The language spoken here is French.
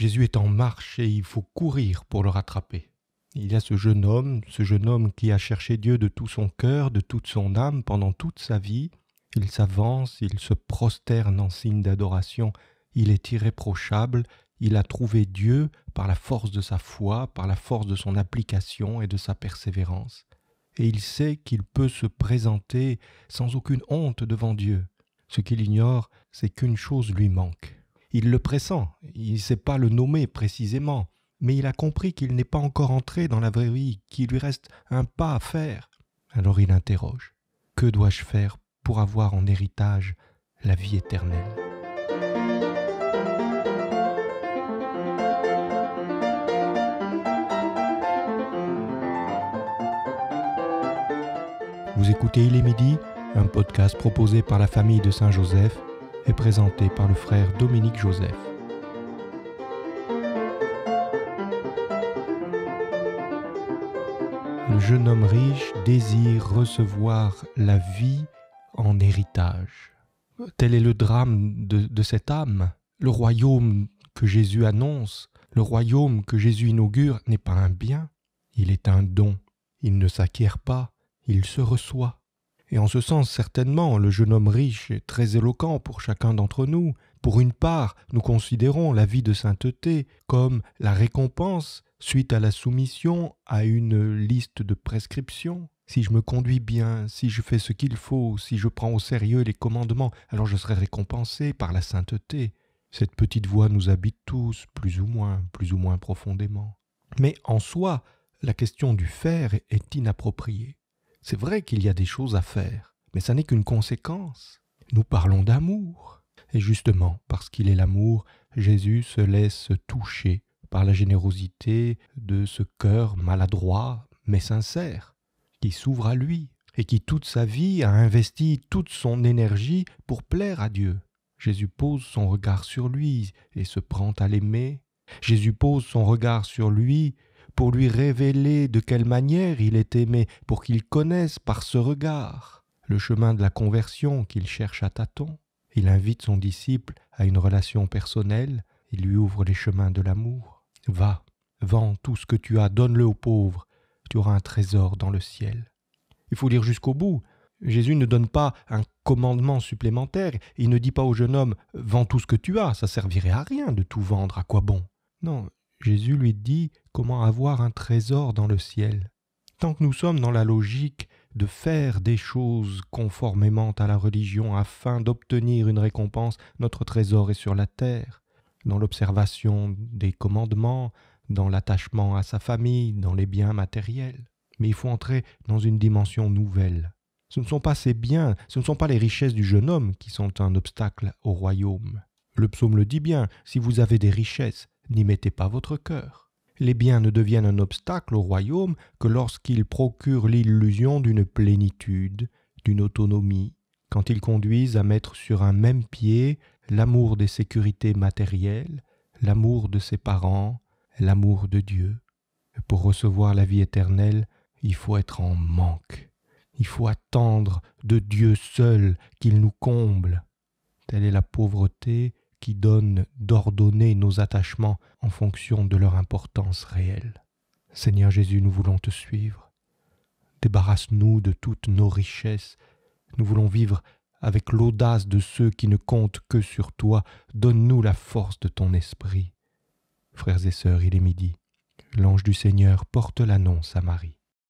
Jésus est en marche et il faut courir pour le rattraper. Il y a ce jeune homme, ce jeune homme qui a cherché Dieu de tout son cœur, de toute son âme pendant toute sa vie. Il s'avance, il se prosterne en signe d'adoration, il est irréprochable, il a trouvé Dieu par la force de sa foi, par la force de son application et de sa persévérance. Et il sait qu'il peut se présenter sans aucune honte devant Dieu. Ce qu'il ignore, c'est qu'une chose lui manque, il le pressent, il ne sait pas le nommer précisément, mais il a compris qu'il n'est pas encore entré dans la vraie vie, qu'il lui reste un pas à faire. Alors il interroge. Que dois-je faire pour avoir en héritage la vie éternelle Vous écoutez Il est midi, un podcast proposé par la famille de Saint-Joseph présenté par le frère Dominique Joseph. Le jeune homme riche désire recevoir la vie en héritage. Tel est le drame de cette âme. Le royaume que Jésus annonce, le royaume que Jésus inaugure n'est pas un bien, il est un don. Il ne s'acquiert pas, il se reçoit. Et en ce sens, certainement, le jeune homme riche est très éloquent pour chacun d'entre nous. Pour une part, nous considérons la vie de sainteté comme la récompense suite à la soumission à une liste de prescriptions. Si je me conduis bien, si je fais ce qu'il faut, si je prends au sérieux les commandements, alors je serai récompensé par la sainteté. Cette petite voix nous habite tous, plus ou moins, plus ou moins profondément. Mais en soi, la question du faire est inappropriée. C'est vrai qu'il y a des choses à faire, mais ça n'est qu'une conséquence. Nous parlons d'amour. Et justement, parce qu'il est l'amour, Jésus se laisse toucher par la générosité de ce cœur maladroit mais sincère, qui s'ouvre à lui et qui toute sa vie a investi toute son énergie pour plaire à Dieu. Jésus pose son regard sur lui et se prend à l'aimer. Jésus pose son regard sur lui pour lui révéler de quelle manière il est aimé, pour qu'il connaisse par ce regard le chemin de la conversion qu'il cherche à tâtons. Il invite son disciple à une relation personnelle, il lui ouvre les chemins de l'amour. Va, vends tout ce que tu as, donne-le aux pauvres, tu auras un trésor dans le ciel. Il faut lire jusqu'au bout. Jésus ne donne pas un commandement supplémentaire, il ne dit pas au jeune homme Vends tout ce que tu as, ça servirait à rien de tout vendre, à quoi bon Non, Jésus lui dit comment avoir un trésor dans le ciel. Tant que nous sommes dans la logique de faire des choses conformément à la religion afin d'obtenir une récompense, notre trésor est sur la terre, dans l'observation des commandements, dans l'attachement à sa famille, dans les biens matériels. Mais il faut entrer dans une dimension nouvelle. Ce ne sont pas ces biens, ce ne sont pas les richesses du jeune homme qui sont un obstacle au royaume. Le psaume le dit bien, si vous avez des richesses, n'y mettez pas votre cœur. Les biens ne deviennent un obstacle au royaume que lorsqu'ils procurent l'illusion d'une plénitude, d'une autonomie, quand ils conduisent à mettre sur un même pied l'amour des sécurités matérielles, l'amour de ses parents, l'amour de Dieu. Pour recevoir la vie éternelle, il faut être en manque. Il faut attendre de Dieu seul qu'il nous comble. Telle est la pauvreté qui donne d'ordonner nos attachements en fonction de leur importance réelle. Seigneur Jésus, nous voulons te suivre. Débarrasse-nous de toutes nos richesses. Nous voulons vivre avec l'audace de ceux qui ne comptent que sur toi. Donne-nous la force de ton esprit. Frères et sœurs, il est midi. L'ange du Seigneur porte l'annonce à Marie.